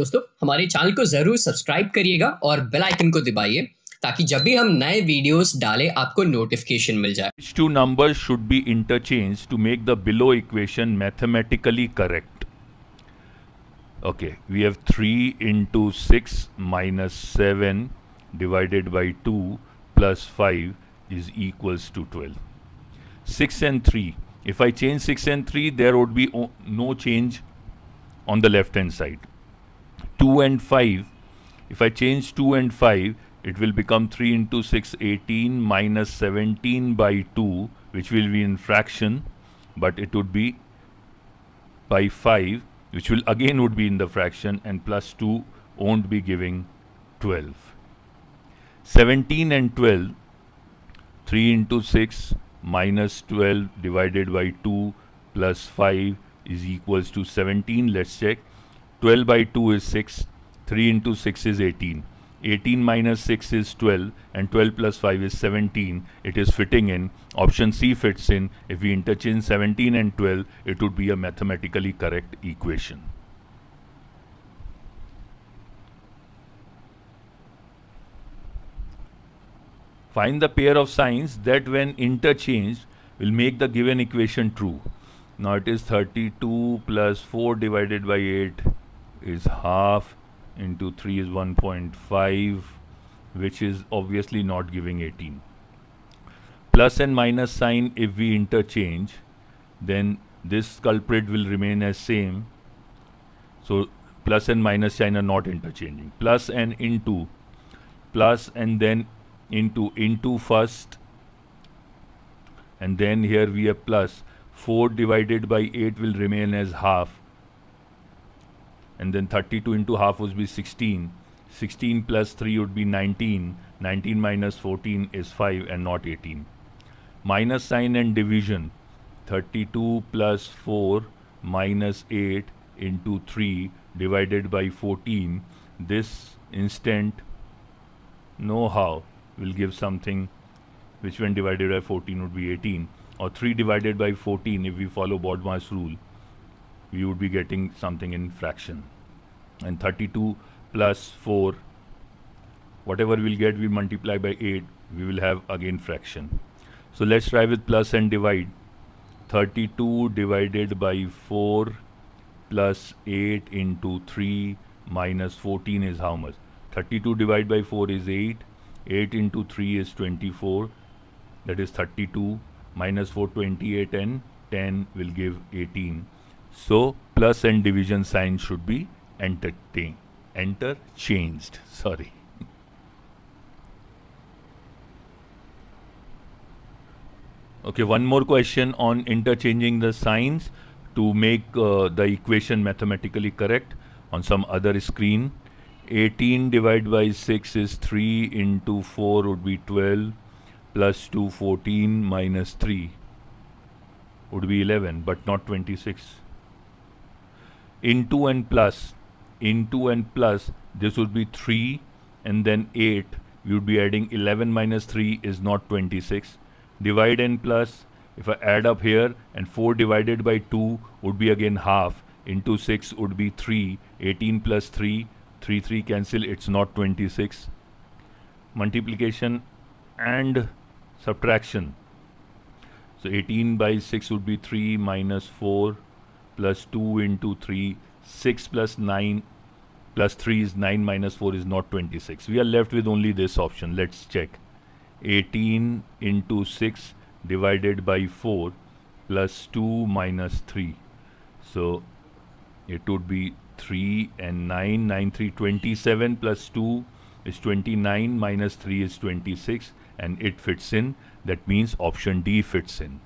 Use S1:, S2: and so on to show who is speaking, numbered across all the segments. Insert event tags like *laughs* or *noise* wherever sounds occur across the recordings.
S1: दोस्तों हमारे चैनल को ज़रूर सब्सक्राइब करिएगा और बेल आइकन को दबाइए ताकि जब भी हम नए वीडियोस डालें आपको नोटिफिकेशन मिल जाए two number should be interchange to make the below equation mathematically correct okay we have three into six minus seven divided by two plus five is equal to twelve six and three if I change six and three there would be no change on the left hand side. 2 and 5 if I change 2 and 5 it will become 3 into 6 18 minus 17 by 2 which will be in fraction but it would be by 5 which will again would be in the fraction and plus 2 won't be giving 12 17 and 12 3 into 6 minus 12 divided by 2 plus 5 is equals to 17 let's check 12 by 2 is 6, 3 into 6 is 18. 18 minus 6 is 12 and 12 plus 5 is 17 it is fitting in option c fits in if we interchange 17 and 12 it would be a mathematically correct equation find the pair of signs that when interchanged will make the given equation true now it is 32 plus 4 divided by 8 is half into 3 is 1.5 which is obviously not giving 18 plus and minus sign if we interchange then this culprit will remain as same so plus and minus sign are not interchanging plus and into plus and then into into first and then here we have plus 4 divided by 8 will remain as half and then 32 into half would be 16 16 plus 3 would be 19 19 minus 14 is 5 and not 18 minus sign and division 32 plus 4 minus 8 into 3 divided by 14 this instant know how will give something which when divided by 14 would be 18 or 3 divided by 14 if we follow Bodmer's rule you would be getting something in fraction and 32 plus 4 whatever we'll get we multiply by 8 we will have again fraction so let's try with plus and divide 32 divided by 4 plus 8 into 3 minus 14 is how much 32 divided by 4 is 8 8 into 3 is 24 that is 32 minus 4 28 and 10 will give 18 so plus and division sign should be entered. enter changed, sorry. okay, one more question on interchanging the signs to make uh, the equation mathematically correct on some other screen. 18 divided by 6 is 3 into 4 would be 12 plus 2 14 minus 3 would be 11 but not 26 into n plus into n plus this would be 3 and then 8 you would be adding 11 minus 3 is not 26 divide n plus if I add up here and 4 divided by 2 would be again half into 6 would be 3 18 plus 3 3 3 cancel it's not 26 multiplication and subtraction so 18 by 6 would be 3 minus 4 plus 2 into 3 6 plus 9 plus 3 is 9 minus 4 is not 26 we are left with only this option let's check 18 into 6 divided by 4 plus 2 minus 3 so it would be 3 and 9 9 3 27 plus 2 is 29 minus 3 is 26 and it fits in that means option D fits in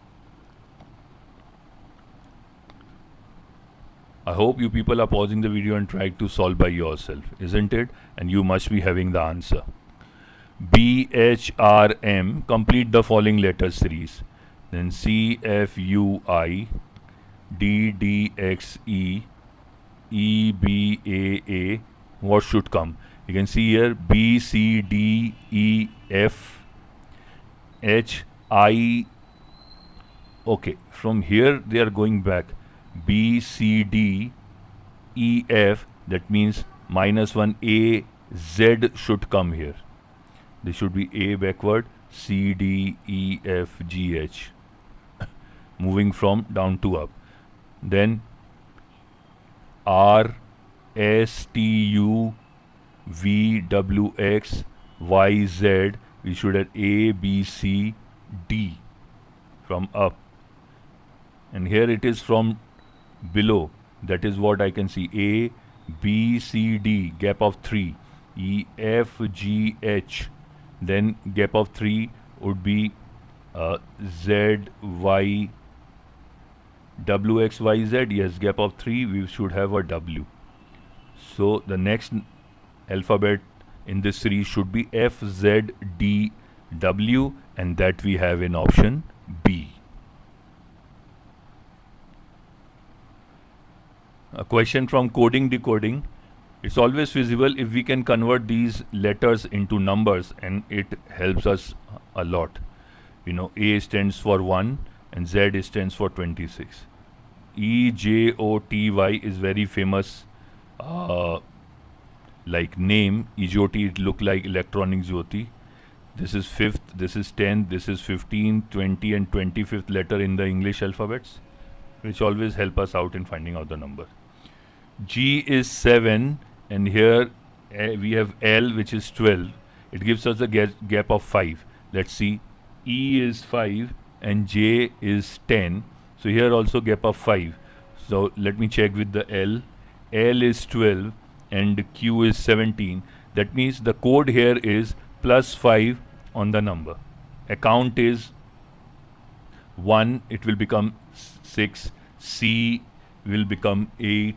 S1: I hope you people are pausing the video and trying to solve by yourself, isn't it? And you must be having the answer. BHRM, complete the following letter series. Then C F U I D D X E E B A A. what should come? You can see here B, C, D, E, F, H, I. Okay, from here they are going back. B, C, D, E, F, that means minus 1 A, Z should come here. This should be A backward, C, D, E, F, G, H, *laughs* moving from down to up. Then R, S, T, U, V, W, X, Y, Z, we should have A, B, C, D from up. And here it is from below that is what I can see A B C D gap of 3 E F G H then gap of 3 would be uh, Z Y W X Y Z yes gap of 3 we should have a W so the next alphabet in this series should be F Z D W and that we have in option B a question from coding decoding. It's always feasible if we can convert these letters into numbers and it helps us a lot. You know, A stands for 1 and Z stands for 26. E J O T Y is very famous uh, like name. EJOT it look like electronic Jyoti. This is 5th, this is 10th, this is 15 20 and 25th letter in the English alphabets which always help us out in finding out the number. G is 7 and here uh, we have L which is 12. It gives us a ga gap of 5. Let's see E is 5 and J is 10. So here also gap of 5. So let me check with the L. L is 12 and Q is 17. That means the code here is plus 5 on the number. Account is 1, it will become 6. C will become 8.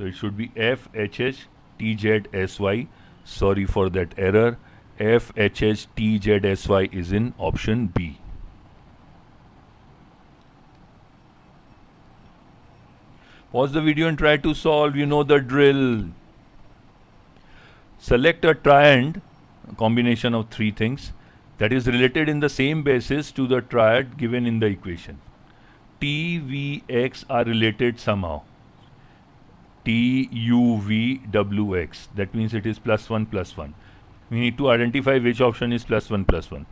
S1: So it should be FHHTZSY. Sorry for that error. FHHTZSY is in option B. Pause the video and try to solve. You know the drill. Select a triad, a combination of three things that is related in the same basis to the triad given in the equation. T, V, X are related somehow. TUVWX. That means it is plus 1 plus 1. We need to identify which option is plus 1 plus 1.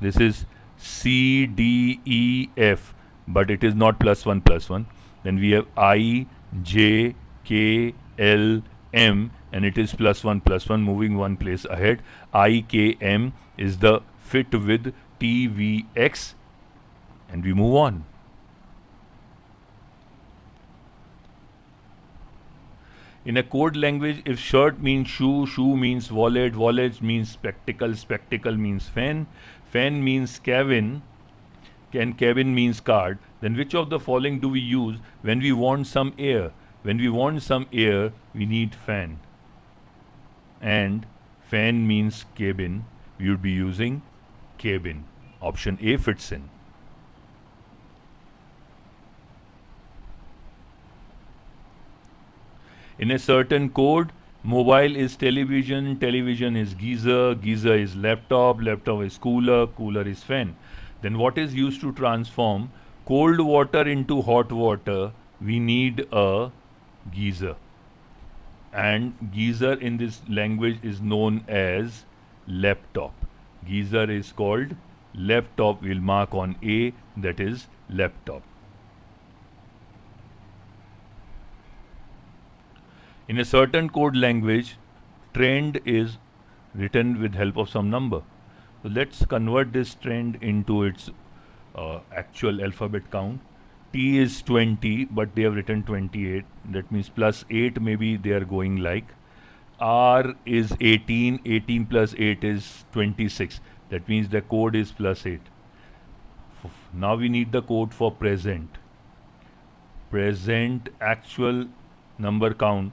S1: This is CDEF, but it is not plus 1 plus 1. Then we have I, J, K, L, M, and it is plus 1 plus 1, moving one place ahead. I, K, M is the fit with TVX, and we move on. In a code language, if shirt means shoe, shoe means wallet, wallet means spectacle, spectacle means fan, fan means cabin, and cabin means card, then which of the following do we use when we want some air? When we want some air, we need fan. And fan means cabin, we would be using cabin. Option A fits in. in a certain code mobile is television television is geyser geyser is laptop laptop is cooler cooler is fan then what is used to transform cold water into hot water we need a geyser and geyser in this language is known as laptop geyser is called laptop we'll mark on a that is laptop In a certain code language, trend is written with help of some number. So let's convert this trend into its uh, actual alphabet count. T is 20, but they have written 28. That means plus 8 maybe they are going like. R is 18, 18 plus 8 is 26. That means the code is plus 8. Now we need the code for present. Present actual number count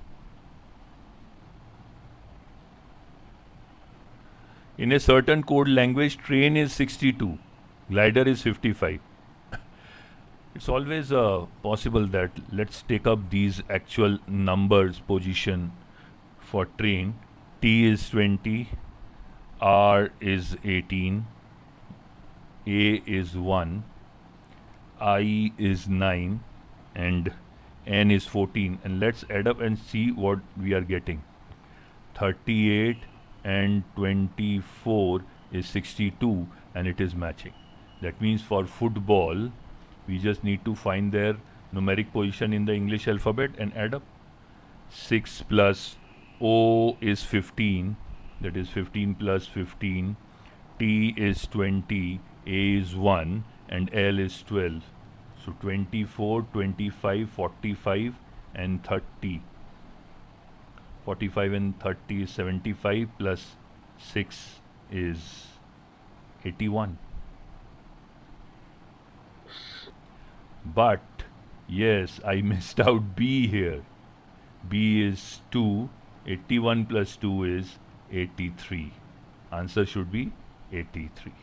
S1: In a certain code language, train is 62, glider is 55. it's always uh, possible that let's take up these actual numbers position for train. T is 20, R is 18, A is 1, I is 9 and N is 14 and let's add up and see what we are getting. 38, and 24 is 62 and it is matching. That means for football, we just need to find their numeric position in the English alphabet and add up. 6 plus O is 15, that is 15 plus 15, T is 20, A is 1 and L is 12. So 24, 25, 45 and 30. 45 and 30 is 75 plus 6 is 81 but yes I *laughs* missed out B here B is 2 81 plus 2 is 83 answer should be 83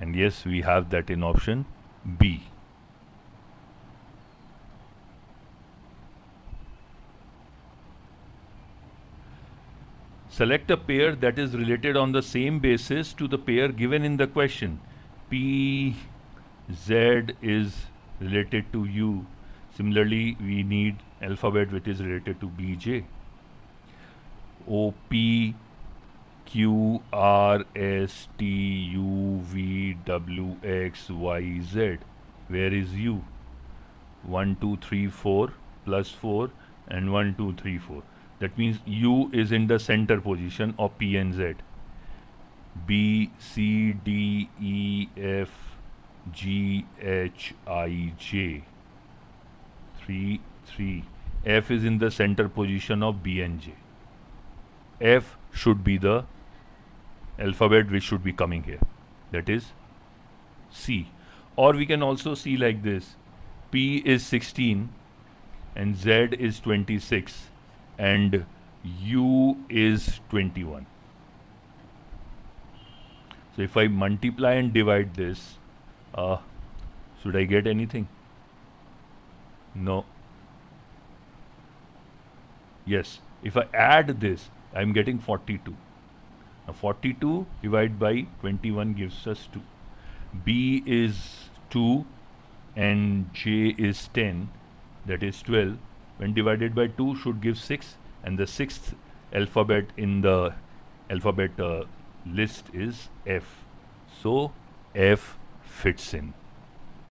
S1: and yes we have that in option B Select a pair that is related on the same basis to the pair given in the question. P Z is related to U. Similarly, we need alphabet which is related to BJ. O P Q R S T U V W X Y Z. Where is U? 1, 2, 3, 4 plus 4 and 1, 2, 3, 4. That means U is in the center position of P and Z. B, C, D, E, F, G, H, I, J. 3, 3. F is in the center position of B and J. F should be the alphabet which should be coming here. That is C. Or we can also see like this. P is 16 and Z is 26 and u is 21. So if I multiply and divide this, uh, should I get anything? No. Yes, if I add this, I am getting 42. Now 42 divided by 21 gives us 2. B is 2 and J is 10, that is 12 when divided by 2 should give 6 and the sixth alphabet in the alphabet uh, list is F. So F fits in.